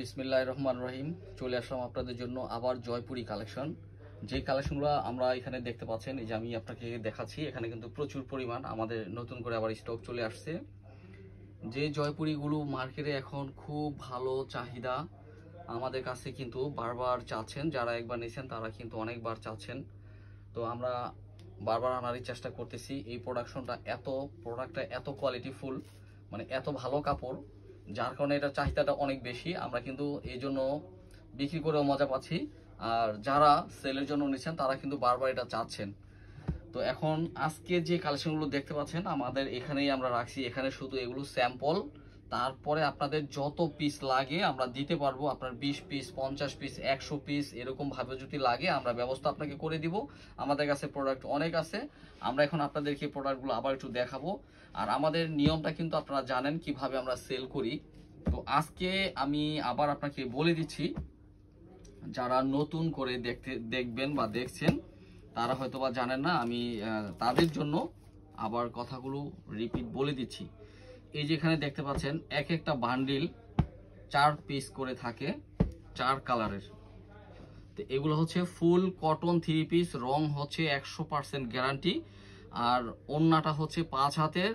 বিসমিল্লা রহমান রহিম চলে আসলাম আপনাদের জন্য আবার জয়পুরি কালেকশন যে কালেকশনগুলো আমরা এখানে দেখতে পাচ্ছেন এই যে আমি আপনাকে দেখাচ্ছি এখানে কিন্তু প্রচুর পরিমাণ আমাদের নতুন করে আবার স্টক চলে আসছে যে জয়পুরিগুলো মার্কেটে এখন খুব ভালো চাহিদা আমাদের কাছে কিন্তু বারবার চাচ্ছেন যারা একবার নিয়েছেন তারা কিন্তু অনেকবার চাচ্ছেন তো আমরা বারবার আনারই চেষ্টা করতেছি এই প্রোডাকশনটা এত প্রোডাক্টটা এত কোয়ালিটিফুল মানে এত ভালো কাপড় যার কারণে এটা চাহিদাটা অনেক বেশি আমরা কিন্তু এই জন্য বিক্রি করেও মজা পাচ্ছি আর যারা সেলের জন্য নিচ্ছেন তারা কিন্তু বারবার এটা চাচ্ছেন তো এখন আজকে যে কালেকশনগুলো দেখতে পাচ্ছেন আমাদের এখানেই আমরা রাখছি এখানে শুধু এগুলো স্যাম্পল তারপরে আপনাদের যত পিস লাগে আমরা দিতে পারবো আপনার বিশ পিস পঞ্চাশ পিস একশো পিস এরকমভাবে যদি লাগে আমরা ব্যবস্থা আপনাকে করে দিব আমাদের কাছে প্রোডাক্ট অনেক আছে আমরা এখন আপনাদেরকে প্রোডাক্টগুলো আবার একটু দেখাবো আর আমাদের নিয়মটা কিন্তু আপনারা জানেন কিভাবে আমরা সেল করি তো আজকে আমি আবার আপনাকে বলে দিচ্ছি যারা নতুন করে দেখতে দেখবেন বা দেখছেন তারা হয়তো বা জানেন না আমি তাদের জন্য আবার কথাগুলো রিপিট বলে দিচ্ছি এই যেখানে দেখতে পাচ্ছেন এক একটা বান্ডিল চার পিস করে থাকে চার কালারের তো এগুলো হচ্ছে ফুল কটন থ্রি পিস রং হচ্ছে একশো পারসেন্ট গ্যারান্টি আর অন্যটা হচ্ছে পাঁচ হাতের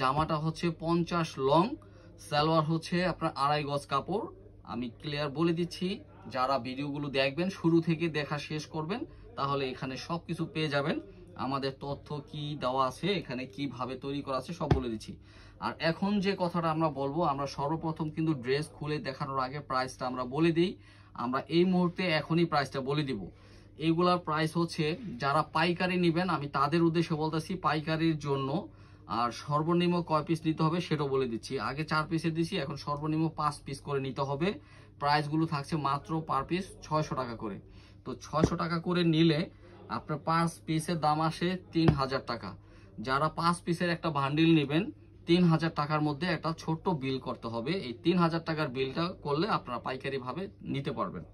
জামাটা হচ্ছে পঞ্চাশ লং সালোয়ার হচ্ছে আপনার আড়াই গজ কাপড় আমি ক্লিয়ার বলে দিচ্ছি যারা ভিডিওগুলো দেখবেন শুরু থেকে দেখা শেষ করবেন তাহলে এখানে সব কিছু পেয়ে যাবেন আমাদের তথ্য কি দেওয়া আছে এখানে কিভাবে তৈরি করা আছে সব বলে দিচ্ছি আর এখন যে কথাটা আমরা বলবো আমরা সর্বপ্রথম কিন্তু ড্রেস খুলে দেখানোর আগে প্রাইসটা আমরা বলে দিই আমরা এই মুহূর্তে এখনই প্রাইসটা বলে দিব এইগুলার প্রাইস হচ্ছে যারা পাইকারি নেবেন আমি তাদের উদ্দেশ্যে বলতেছি পাইকারির জন্য আর সর্বনিম্ন কয় পিস নিতে হবে সেটাও বলে দিচ্ছি আগে চার পিসে দিছি এখন সর্বনিম্ন পাঁচ পিস করে নিতে হবে প্রাইসগুলো থাকছে মাত্র পার পিস ছয়শো টাকা করে তো ছয়শো টাকা করে নিলে আপনার পাঁচ পিসের দাম আসে তিন হাজার টাকা যারা পাঁচ পিসের একটা ভান্ডিল নেবেন তিন হাজার টাকার মধ্যে একটা ছোট্ট বিল করতে হবে এই তিন হাজার টাকার বিলটা করলে আপনারা পাইকারিভাবে নিতে পারবেন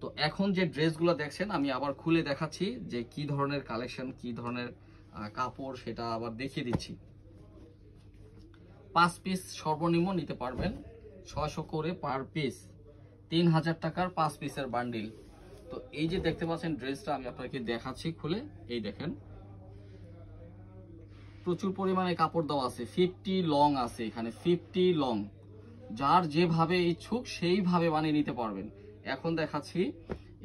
তো এখন যে ড্রেসগুলো দেখছেন আমি আবার খুলে দেখাচ্ছি যে কি ধরনের কালেকশন কি ধরনের কাপড় সেটা আবার দেখিয়ে দিচ্ছি পাঁচ পিস সর্বনিম্ন নিতে পারবেন ছয়শো করে পার পিস তিন হাজার টাকার পাঁচ পিসের বান্ডিল তো এই যে দেখতে পাচ্ছেন ড্রেসটা আমি আপনাকে দেখাচ্ছি খুলে এই দেখেন প্রচুর পরিমাণে কাপড় দেওয়া আছে ফিফটি লং আছে এখানে ফিফটি লং যার যেভাবে ইচ্ছুক সেইভাবে বানিয়ে নিতে পারবেন এখন দেখাচ্ছি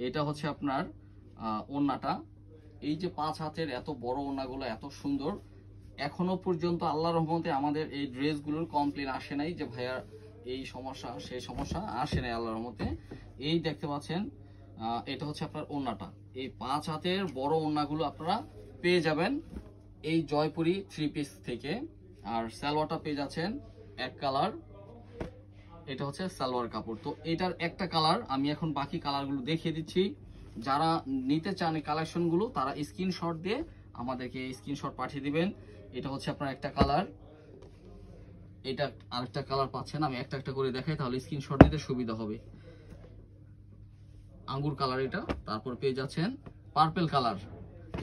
এটা হচ্ছে আপনার ওনাটা এই যে পাঁচ হাতের এত বড় ওনাগুলো এত সুন্দর এখনো পর্যন্ত আল্লাহ রহমতে আমাদের এই ড্রেসগুলোর কমপ্লেন আসে নাই যে ভাইয়ার এই সমস্যা সেই সমস্যা আসে নাই আল্লাহ রহমতে এই দেখতে পাচ্ছেন এটা হচ্ছে আপনার ওনাটা এই পাঁচ হাতের বড় ওনাগুলো আপনারা পেয়ে যাবেন এই জয়পুরি থ্রি পিস থেকে আর সালোয়ারটা পেয়ে যাচ্ছেন এক কালার এটা হচ্ছে সালোয়ার কাপড় তো এটার একটা কালার আমি এখন বাকি কালারগুলো দেখিয়ে দিচ্ছি যারা নিতে চান এই কালেকশনগুলো তারা স্ক্রিনশট দিয়ে আমাদেরকে স্ক্রিনশট পাঠিয়ে দিবেন এটা হচ্ছে আপনার একটা কালার এটা আরেকটা কালার পাচ্ছেন আমি একটা একটা করে দেখাই তাহলে স্ক্রিনশট দিতে সুবিধা হবে আঙ্গুর কালার এটা তারপর পেয়ে যাচ্ছেন পার্পেল কালার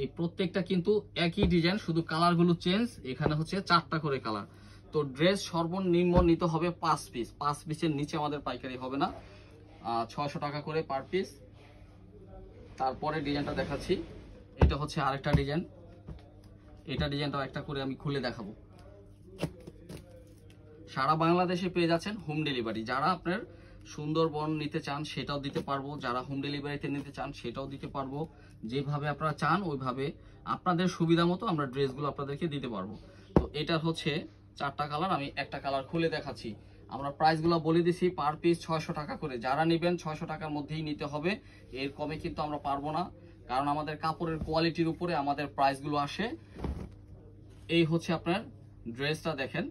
এই প্রত্যেকটা কিন্তু একই ডিজাইন শুধু কালারগুলো চেঞ্জ এখানে হচ্ছে চারটা করে কালার তো ড্রেস সর্বনিম্ন নিতে হবে পাঁচ পিস পাঁচ পিসের নিচে আমাদের পাইকারি হবে না ছশো টাকা করে পার পিস তারপরে ডিজাইনটা দেখাচ্ছি এটা হচ্ছে আরেকটা ডিজাইন এটা ডিজাইনটাও একটা করে আমি খুলে দেখাবো সারা বাংলাদেশে পেয়ে যাচ্ছেন হোম ডেলিভারি যারা আপনার সুন্দরবন নিতে চান সেটাও দিতে পারবো যারা হোম ডেলিভারিতে নিতে চান সেটাও দিতে পারবো যেভাবে আপনারা চান ওইভাবে আপনাদের সুবিধা মতো আমরা ড্রেসগুলো আপনাদেরকে দিতে পারবো তো এটা হচ্ছে চারটা কালার আমি একটা কালার খুলে দেখাচ্ছি আমরা প্রাইসগুলো বলে দিছি পার পিস ছয়শো টাকা করে যারা নেবেন ছয়শো টাকার মধ্যেই নিতে হবে এর কমে কিন্তু আমরা পারবো না কারণ আমাদের কাপড়ের কোয়ালিটির উপরে আমাদের প্রাইসগুলো আসে এই হচ্ছে আপনার ড্রেসটা দেখেন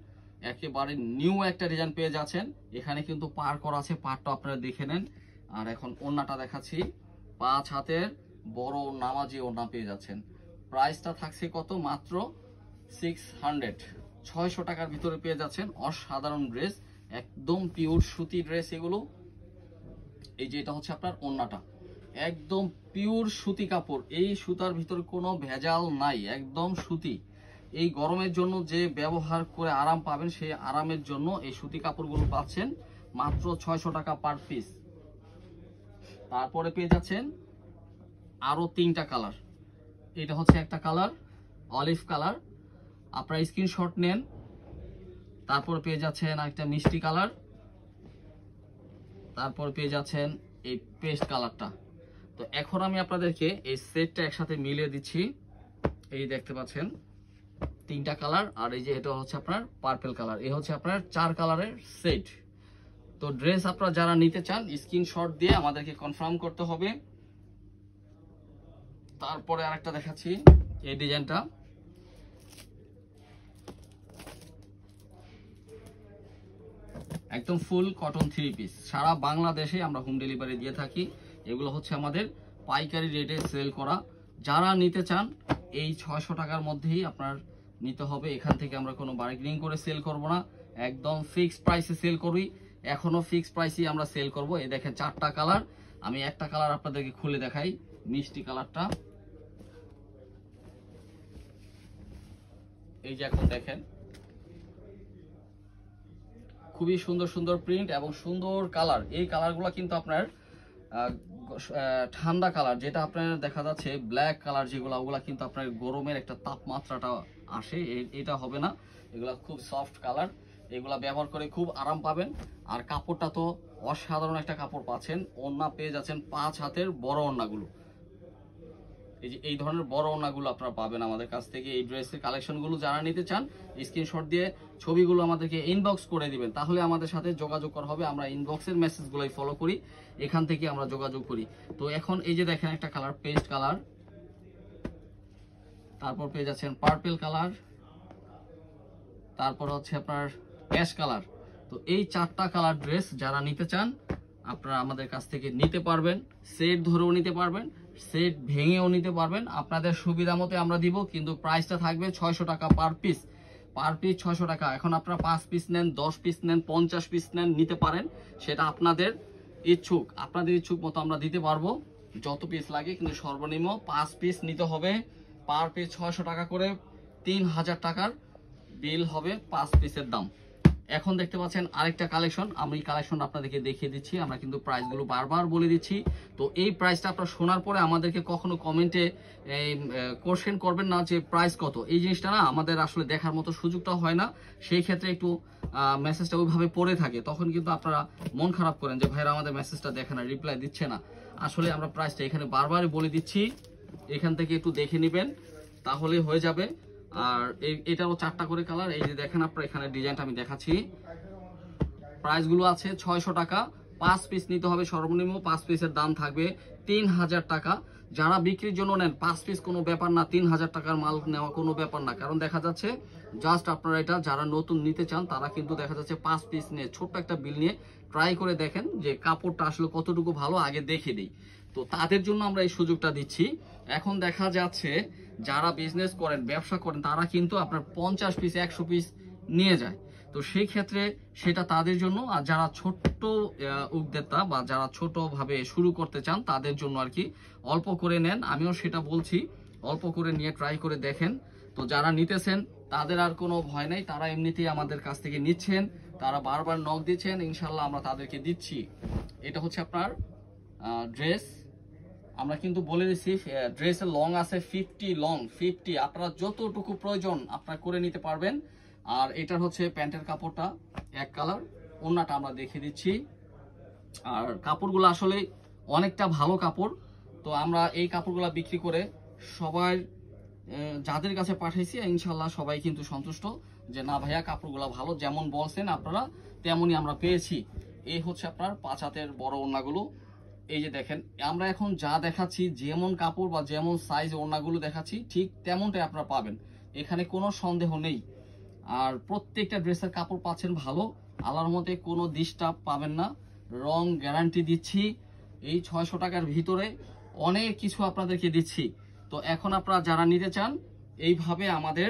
একেবারে নিউ একটা ডিজাইন পেয়ে যাচ্ছেন এখানে কিন্তু পার করা আছে পারটা আপনারা দেখে নেন আর এখন ওড়নাটা দেখাচ্ছি পাঁচ হাতের বড় নামাজি ওড়না পেয়ে যাচ্ছেন প্রাইসটা থাকছে কত মাত্র সিক্স হান্ড্রেড ছয়শো টাকার ভিতরে পেয়ে যাচ্ছেন অসাধারণ ড্রেস একদম পিওর সুতি ড্রেস এগুলো এই যে এটা হচ্ছে আপনার ওড়নাটা একদম পিওর সুতি কাপড় এই সুতার ভিতর কোনো ভেজাল নাই একদম সুতি এই গরমের জন্য যে ব্যবহার করে আরাম পাবেন সেই আরামের জন্য এই সুতি কাপড়গুলো পাচ্ছেন মাত্র ছয়শো টাকা পার পিস তারপরে পেয়ে যাচ্ছেন আরও তিনটা কালার এটা হচ্ছে একটা কালার অলিভ কালার আপনার স্ক্রিনশট নেন তারপর পেয়ে যাচ্ছেন একটা মিষ্টি কালার তারপর পেয়ে যাচ্ছেন এই পেস্ট কালারটা তো এখন আমি আপনাদেরকে এই সেটটা একসাথে মিলিয়ে দিচ্ছি এই দেখতে পাচ্ছেন তিনটা কালার আর এই যে এটা হচ্ছে আপনার পার্পেল কালার এ হচ্ছে আপনার চার কালারের সেট তো ড্রেস আপনারা যারা নিতে চান স্ক্রিনশট দিয়ে আমাদেরকে কনফার্ম করতে হবে তারপরে আরেকটা দেখাচ্ছি এই ডিজাইনটা একদম ফুল কটন থ্রি পিস সারা বাংলাদেশে আমরা হোম ডেলিভারি দিয়ে থাকি এগুলো হচ্ছে আমাদের পাইকারি রেটে সেল করা যারা নিতে চান এই ছয়শো টাকার মধ্যেই আপনার নিতে হবে এখান থেকে আমরা কোনো বার্গেনিং করে সেল করব না একদম ফিক্সড প্রাইসে সেল করি এখনও ফিক্সড প্রাইসেই আমরা সেল করব এই দেখেন চারটা কালার আমি একটা কালার আপনাদেরকে খুলে দেখাই মিষ্টি কালারটা এই যে এখন দেখেন খুবই সুন্দর সুন্দর প্রিন্ট এবং সুন্দর কালার এই কালারগুলো কিন্তু আপনার ঠান্ডা কালার যেটা আপনার দেখা যাচ্ছে ব্ল্যাক কালার যেগুলো ওগুলো কিন্তু আপনার গরমের একটা তাপমাত্রাটা আসে এটা হবে না এগুলা খুব সফট কালার এগুলা ব্যবহার করে খুব আরাম পাবেন আর কাপড়টা তো অসাধারণ একটা কাপড় পাচ্ছেন ওন্না পেয়ে যাচ্ছেন পাঁচ হাতের বড় অন্যাগুলো এই যে এই ধরনের বড় ওনাগুলো আপনারা পাবেন আমাদের কাছ থেকে এই ড্রেসের কালেকশনগুলো যারা নিতে চান স্ক্রিনশট দিয়ে ছবিগুলো আমাদেরকে ইনবক্স করে দিবেন তাহলে আমাদের সাথে যোগাযোগ করা হবে আমরা ইনবক্সের মেসেজগুলোই ফলো করি এখান থেকে আমরা যোগাযোগ করি তো এখন এই যে দেখেন একটা কালার পেস্ট কালার তারপর পেয়ে যাচ্ছেন পার্পেল কালার তারপর হচ্ছে আপনার ক্যাশ কালার তো এই চারটা কালার ড্রেস যারা নিতে চান আপনারা আমাদের কাছ থেকে নিতে পারবেন সেট ধরেও নিতে পারবেন সেট ভেঙেও নিতে পারবেন আপনাদের সুবিধা মতো আমরা দিব কিন্তু প্রাইসটা থাকবে ছয়শো টাকা পার পিস পার পিস ছয়শো টাকা এখন আপনারা পাঁচ পিস নেন দশ পিস নেন পঞ্চাশ পিস নেন নিতে পারেন সেটা আপনাদের ইচ্ছুক আপনাদের ইচ্ছুক মতো আমরা দিতে পারবো যত পিস লাগে কিন্তু সর্বনিম্ন পাঁচ পিস নিতে হবে পার পিস ছয়শো টাকা করে তিন হাজার টাকার বিল হবে পাঁচ পিসের দাম এখন দেখতে পাচ্ছেন আরেকটা কালেকশন আমি কালেকশন আপনাদেরকে দেখিয়ে দিচ্ছি আমরা কিন্তু প্রাইসগুলো বারবার বলে দিচ্ছি তো এই প্রাইসটা আপনার শোনার পরে আমাদেরকে কখনো কমেন্টে এই কোশ্চেন করবেন না যে প্রাইস কত এই জিনিসটা না আমাদের আসলে দেখার মতো সুযোগটা হয় না সেই ক্ষেত্রে একটু মেসেজটা ওইভাবে পড়ে থাকে তখন কিন্তু আপনারা মন খারাপ করেন যে ভাইরা আমাদের মেসেজটা দেখে না রিপ্লাই দিচ্ছে না আসলে আমরা প্রাইসটা এখানে বারবারই বলে দিচ্ছি এখান থেকে একটু দেখে নেবেন তাহলে হয়ে যাবে আর এই এটাও চারটা করে কালার এই যে দেখেন আপনার এখানে ডিজাইনটা আমি দেখাচ্ছি প্রাইসগুলো আছে ছয়শো টাকা পাঁচ পিস নিতে হবে সর্বনিম্ন পাঁচ পিসের দাম থাকবে তিন হাজার টাকা যারা বিক্রির জন্য নেন পাঁচ পিস কোনো ব্যাপার না তিন হাজার টাকার মাল নেওয়া কোনো ব্যাপার না কারণ দেখা যাচ্ছে জাস্ট আপনারা এটা যারা নতুন নিতে চান তারা কিন্তু দেখা যাচ্ছে পাঁচ পিস নিয়ে ছোট্ট একটা বিল নিয়ে ট্রাই করে দেখেন যে কাপড়টা আসলে কতটুকু ভালো আগে দেখে দিই তো তাদের জন্য আমরা এই সুযোগটা দিচ্ছি এখন দেখা যাচ্ছে যারা বিজনেস করেন ব্যবসা করেন তারা কিন্তু আপনার পঞ্চাশ পিস একশো পিস নিয়ে যায় তো সেই ক্ষেত্রে সেটা তাদের জন্য আর যারা ছোট্ট উদ্যোক্তা বা যারা ছোটভাবে শুরু করতে চান তাদের জন্য আর কি অল্প করে নেন আমিও সেটা বলছি অল্প করে নিয়ে ট্রাই করে দেখেন তো যারা নিতেছেন তাদের আর কোনো ভয় নেই তারা এমনিতেই আমাদের কাছ থেকে নিচ্ছেন তারা বারবার নখ দিচ্ছেন ইনশাল্লাহ আমরা তাদেরকে দিচ্ছি এটা হচ্ছে আপনার ড্রেস আমরা কিন্তু বলে দিচ্ছি ড্রেসের লং আছে ফিফটি লং ফিফটি আপনারা যতটুকু প্রয়োজন আপনারা করে নিতে পারবেন আর এটা হচ্ছে প্যান্টের কাপড়টা এক কালার ওনাটা আমরা দেখে দিচ্ছি আর কাপড়গুলো আসলে অনেকটা ভালো কাপড় তো আমরা এই কাপড়গুলো বিক্রি করে সবাই যাদের কাছে পাঠাইছি ইনশাল্লাহ সবাই কিন্তু সন্তুষ্ট যে না ভাইয়া কাপড়গুলো ভালো যেমন বলছেন আপনারা তেমনই আমরা পেয়েছি এই হচ্ছে আপনার পাঁচাতের বড় ওনাগুলো এই যে দেখেন আমরা এখন যা দেখাচ্ছি যেমন কাপড় বা যেমন সাইজ ওড়নাগুলো দেখাচ্ছি ঠিক তেমনটাই আপনারা পাবেন এখানে কোনো সন্দেহ নেই আর প্রত্যেকটা ড্রেসের কাপড় পাচ্ছেন ভালো আলার মতে কোনো ডিস্টার্ব পাবেন না রং গ্যারান্টি দিচ্ছি এই ছয়শো টাকার ভিতরে অনেক কিছু আপনাদেরকে দিচ্ছি তো এখন আপনারা যারা নিতে চান এইভাবে আমাদের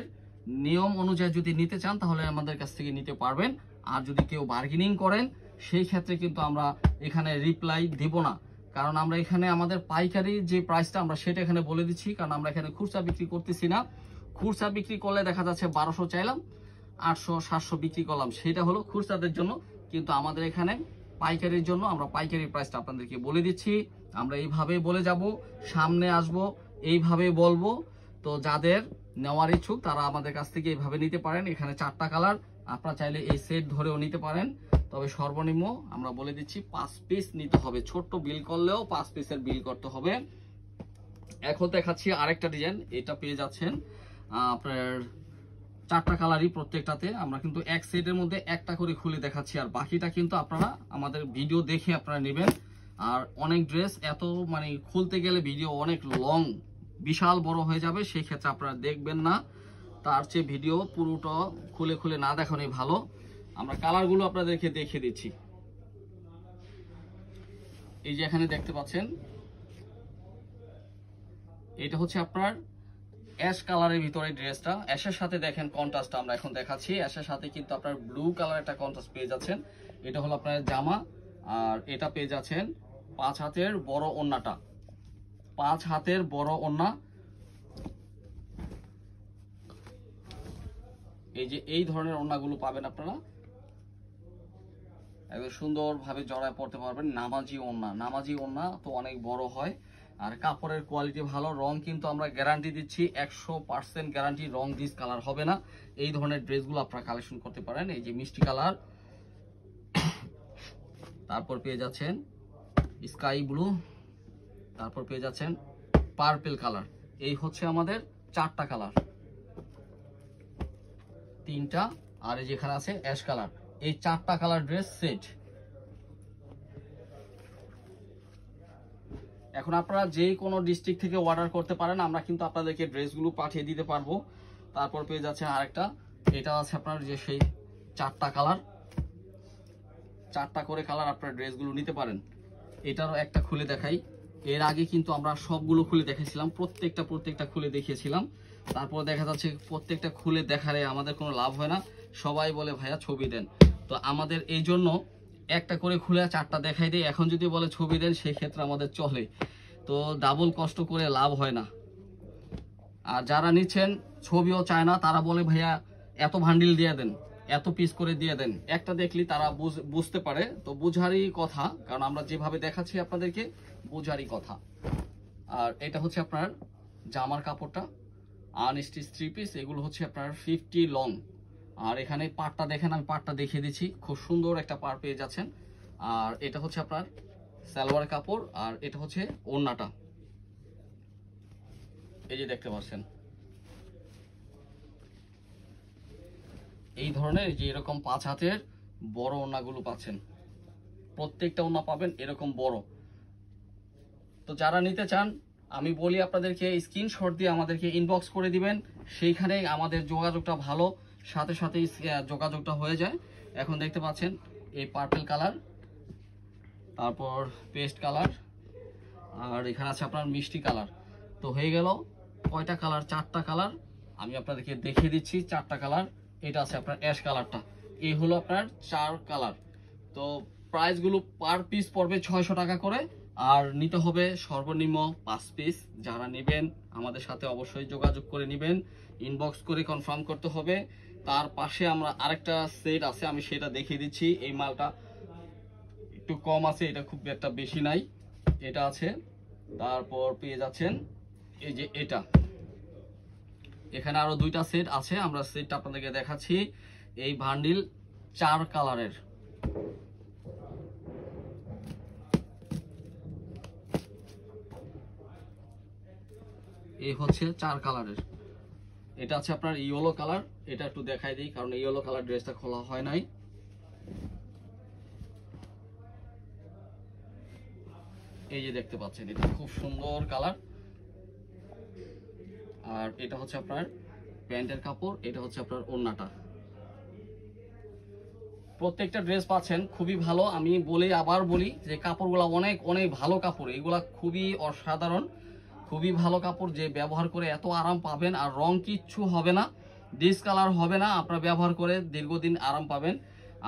নিয়ম অনুযায়ী যদি নিতে চান তাহলে আমাদের কাছ থেকে নিতে পারবেন আর যদি কেউ বার্গেনিং করেন সেই ক্ষেত্রে কিন্তু আমরা এখানে রিপ্লাই দেব না কারণ আমরা এখানে আমাদের পাইকারি যে প্রাইসটা আমরা সেটা এখানে বলে দিচ্ছি কারণ আমরা এখানে খুচরা বিক্রি করতেছি না খুচরা বিক্রি করলে দেখা যাচ্ছে বারোশো চাইলাম আটশো সাতশো বিক্রি করলাম সেটা হলো খুচরাদের জন্য কিন্তু আমাদের এখানে পাইকারির জন্য আমরা পাইকারি প্রাইসটা আপনাদেরকে বলে দিচ্ছি আমরা এইভাবে বলে যাব সামনে আসব এইভাবে বলবো তো যাদের নেওয়ার ইচ্ছুক তারা আমাদের কাছ থেকে এইভাবে নিতে পারেন এখানে চারটা কালার আপনারা চাইলে এই সেট ধরেও নিতে পারেন তবে সর্বনিম্ন আমরা বলে দিচ্ছি পাঁচ পিস নিতে হবে ছোট্ট বিল করলেও পাঁচ পিসের বিল করতে হবে এখন দেখাচ্ছি আরেকটা ডিজাইন এটা পেয়ে যাচ্ছেন আপনার চারটা কালারই প্রত্যেকটাতে আমরা কিন্তু এক সেটের মধ্যে একটা করে খুলে দেখাচ্ছি আর বাকিটা কিন্তু আপনারা আমাদের ভিডিও দেখে আপনারা নেবেন আর অনেক ড্রেস এত মানে খুলতে গেলে ভিডিও অনেক লং বিশাল বড় হয়ে যাবে সেই ক্ষেত্রে আপনারা দেখবেন না তার চেয়ে ভিডিও পুরোটা খুলে খুলে না দেখানোই ভালো আমরা কালারগুলো আপনাদেরকে দেখে দিচ্ছি এই যে এখানে দেখতে পাচ্ছেন এটা হচ্ছে আপনার অ্যাশ কালারের ভিতরে ড্রেসটা অ্যাশের সাথে দেখেন কন্ট্রাস্ট আমরা এখন দেখাচ্ছি অ্যাশের সাথে কিন্তু আপনার ব্লু কালার একটা কন্ট্রাস্ট পেয়ে যাচ্ছেন এটা হলো আপনার জামা আর এটা পেয়ে যাচ্ছেন পাঁচ হাতের বড় ওন্নাটা পাঁচ হাতের বড় ওন্না এই যে এই ধরনের ওন্নাগুলো পাবেন আপনারা একদম সুন্দরভাবে জড়ায় পড়তে পারবেন নামাজি ওন্না নামাজি ওন্না তো অনেক বড় হয় আর কাপড়ের কোয়ালিটি ভালো রং কিন্তু আমরা গ্যারান্টি দিচ্ছি একশো পার্সেন্ট গ্যারান্টি রং ডিস কালার হবে না এই ধরনের ড্রেসগুলো আপনারা কালেকশন করতে পারেন এই যে মিষ্টি কালার তারপর পেয়ে যাচ্ছেন স্কাই ব্লু তারপর পেয়ে যাচ্ছেন পার্পেল কালার এই হচ্ছে আমাদের চারটা কালার তিনটা আর যেখানে আছে অ্যাশ কালার এই চারটা কালার ড্রেস সেট এখন আপনারা যে কোনো ডিস্ট্রিক্ট থেকে অর্ডার করতে পারেন আমরা কিন্তু আপনাদেরকে ড্রেসগুলো পাঠিয়ে দিতে পারবো তারপর পেয়ে যাচ্ছেন আরেকটা এটা আছে আপনার যে সেই চারটা কালার চারটা করে কালার আপনার ড্রেসগুলো নিতে পারেন এটারও একটা খুলে দেখাই এর আগে কিন্তু আমরা সবগুলো খুলে দেখেছিলাম প্রত্যেকটা প্রত্যেকটা খুলে দেখিয়েছিলাম তারপর দেখা যাচ্ছে প্রত্যেকটা খুলে দেখারে আমাদের কোনো লাভ হয় না সবাই বলে ভাইয়া ছবি দেন তো আমাদের এই জন্য একটা করে খুলে চারটা দেখাই দিই এখন যদি বলে ছবি দেন সেই ক্ষেত্রে আমাদের চলে তো ডাবল কষ্ট করে লাভ হয় না আর যারা নিচ্ছেন ছবিও চায় না তারা বলে ভাইয়া এত ভান্ডিল দিয়ে দেন এত পিস করে দিয়ে দেন একটা দেখলি তারা বুঝতে পারে তো বুঝারই কথা কারণ আমরা যেভাবে দেখাচ্ছি আপনাদেরকে বুঝারই কথা আর এটা হচ্ছে আপনার জামার কাপড়টা আনস্টিচ থ্রি পিস এগুলো হচ্ছে আপনার ফিফটি লং আর এখানে পাটটা দেখেন আমি পাটটা দেখিয়ে দিচ্ছি খুব সুন্দর একটা পাট পেয়ে যাচ্ছেন আর এটা হচ্ছে আপনার সালোয়ার কাপড় আর এটা হচ্ছে ওড়নাটা এই যে দেখতে পাচ্ছেন এই ধরনের যে এরকম পাঁচ হাতের বড় ওড়নাগুলো পাচ্ছেন প্রত্যেকটা ওড়না পাবেন এরকম বড় তো যারা নিতে চান আমি বলি আপনাদেরকে স্ক্রিনশট দিয়ে আমাদেরকে ইনবক্স করে দিবেন সেইখানে আমাদের যোগাযোগটা ভালো সাথে সাথেই যোগাযোগটা হয়ে যায় এখন দেখতে পাচ্ছেন এই পার্পেল কালার তারপর পেস্ট কালার আর এখানে আছে আপনার মিষ্টি কালার তো হয়ে গেল কয়টা কালার চারটা কালার আমি আপনাদেরকে দেখিয়ে দিচ্ছি চারটা কালার এটা আছে আপনার অ্যাশ কালারটা এই হলো আপনার চার কালার তো প্রাইসগুলো পার পিস পড়বে ছয়শো টাকা করে আর নিতে হবে সর্বনিম্ন পাঁচ পিস যারা নেবেন আমাদের সাথে অবশ্যই যোগাযোগ করে নেবেন ইনবক্স করে কনফার্ম করতে হবে তার পাশে আমরা আরেকটা সেট আছে আমি সেটা দেখিয়ে দিচ্ছি এই মালটা একটু কম আছে এটা খুব একটা বেশি নাই এটা আছে তারপর পেয়ে যাচ্ছেন এই যে এটা এখানে আরও দুইটা সেট আছে আমরা সেটটা আপনাদেরকে দেখাচ্ছি এই ভান্ডিল চার কালারের এই হচ্ছে চার কালারের এটা আছে আপনার ইয়েলো কালার এটা একটু দেখাই দিই কারণ ইয়েলো কালার ড্রেসটা খোলা হয় নাই এই যে দেখতে পাচ্ছেন এটা খুব সুন্দর কালার আর এটা হচ্ছে আপনার প্যান্টের কাপড় এটা হচ্ছে আপনার ওড়নাটা প্রত্যেকটা ড্রেস পাচ্ছেন খুবই ভালো আমি বলে আবার বলি যে কাপড়গুলো অনেক অনেক ভালো কাপড় এগুলা খুবই অসাধারণ খুবই ভালো কাপড় যে ব্যবহার করে এত আরাম পাবেন আর রং কিচ্ছু হবে না ডিসকালার হবে না আপনারা ব্যবহার করে দীর্ঘদিন আরাম পাবেন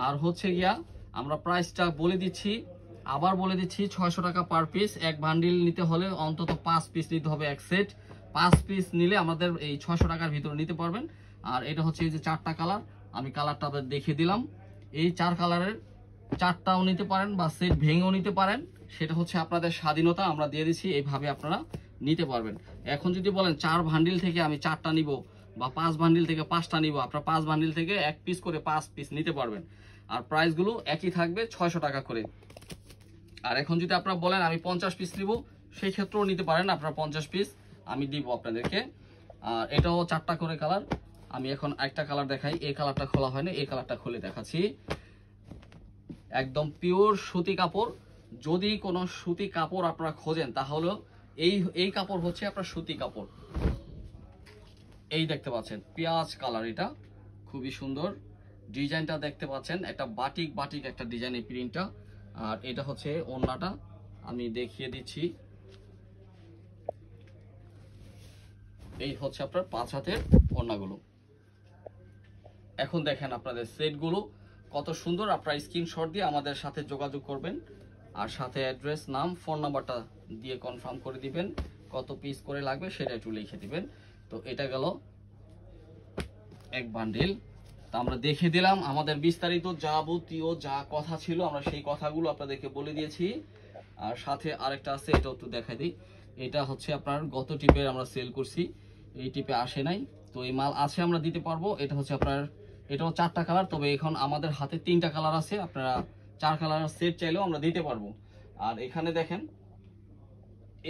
আর হচ্ছে গিয়া আমরা প্রাইসটা বলে দিচ্ছি আবার বলে দিচ্ছি ছয়শো টাকা পার পিস এক ভান্ডিল নিতে হলে অন্তত পাঁচ পিস নিতে হবে এক সেট পাঁচ পিস নিলে আমাদের এই ছয়শো টাকার ভিতরে নিতে পারবেন আর এটা হচ্ছে এই যে চারটা কালার আমি কালারটা আপনাদের দেখিয়ে দিলাম এই চার কালারের চারটাও নিতে পারেন বা সেট ভেঙেও নিতে পারেন সেটা হচ্ছে আপনাদের স্বাধীনতা আমরা দিয়ে দিচ্ছি এইভাবে আপনারা নিতে পারবেন এখন যদি বলেন চার ভান্ডিল থেকে আমি চারটা নিব বা পাঁচ বান্ডিল থেকে পাঁচটা নিব আপনার পাঁচ বান্ডিল থেকে এক পিস করে পাঁচ পিস নিতে পারবেন আর প্রাইসগুলো একই থাকবে ছয়শো টাকা করে আর এখন যদি আপনারা বলেন আমি পঞ্চাশ পিস নিব সেই ক্ষেত্রেও নিতে পারেন আপনার পঞ্চাশ পিস আমি দিব আপনাদেরকে আর এটাও চারটা করে কালার আমি এখন একটা কালার দেখাই এই কালারটা খোলা হয়নি এই কালারটা খুলে দেখাচ্ছি একদম পিওর সুতি কাপড় যদি কোনো সুতি কাপড় আপনারা খোঁজেন তাহলেও এই এই কাপড় হচ্ছে আপনার সুতি কাপড় এই দেখতে পাচ্ছেন পেঁয়াজ কালার এটা খুবই সুন্দর ডিজাইনটা দেখতে পাচ্ছেন একটা বাটিক বাটিক একটা ডিজাইন এই প্রিন্টটা আর এটা হচ্ছে ওন্নাটা আমি দেখিয়ে দিচ্ছি এই হচ্ছে আপনার পাঁচ হাতের ওন্নাগুলো এখন দেখেন আপনাদের সেটগুলো কত সুন্দর আপনারা স্ক্রিনশট দিয়ে আমাদের সাথে যোগাযোগ করবেন আর সাথে অ্যাড্রেস নাম ফোন নাম্বারটা দিয়ে কনফার্ম করে দিবেন কত পিস করে লাগবে সেটা একটু লিখে দিবেন তো এটা গেল এক বান্ডিল তো আমরা দেখে দিলাম আমাদের বিস্তারিত যাবতীয় যা কথা ছিল আমরা সেই কথাগুলো আপনাদেরকে বলে দিয়েছি আর সাথে আরেকটা আছে এটাও একটু দেখাই দিই এটা হচ্ছে আপনার গত টিপে আমরা সেল করছি এই টিপে আসে নাই তো এই মাল আছে আমরা দিতে পারবো এটা হচ্ছে আপনার এটাও চারটা কালার তবে এখন আমাদের হাতে তিনটা কালার আছে আপনারা চার কালার সেট চাইলেও আমরা দিতে পারবো আর এখানে দেখেন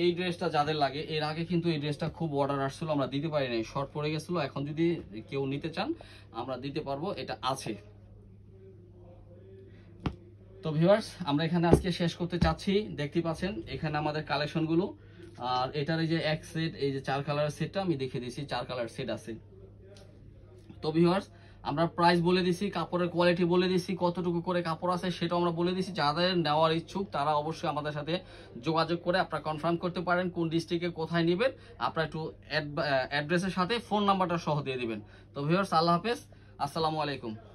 এই ড্রেসটা যাদের লাগে এর আগে কিন্তু এই ড্রেসটা খুব অর্ডার আসছিল আমরা দিতে পারি নাই শর্ট পড়ে গেছিলো এখন যদি কেউ নিতে চান আমরা দিতে পারবো এটা আছে তো ভিউয়ার্স আমরা এখানে আজকে শেষ করতে চাচ্ছি দেখতে পাচ্ছেন এখানে আমাদের কালেকশনগুলো আর এটার এই যে এক সেট এই যে চার কালারের সেটটা আমি দেখিয়ে দিয়েছি চার কালার সেট আছে তো ভিউয়ার্স আমরা প্রাইস বলে দিছি কাপড়ের কোয়ালিটি বলে দিছি কতটুকু করে কাপড় আছে সেটাও আমরা বলে দিছি যাদের নেওয়ার ইচ্ছুক তারা অবশ্যই আমাদের সাথে যোগাযোগ করে আপনারা কনফার্ম করতে পারেন কোন ডিস্ট্রিক্টে কোথায় নেবেন আপনারা একটু অ্যাড্রেসের সাথে ফোন নাম্বারটা সহ দিয়ে দিবেন তো ভিউয়ার্স আল্লাহ হাফেজ আসসালামু আলাইকুম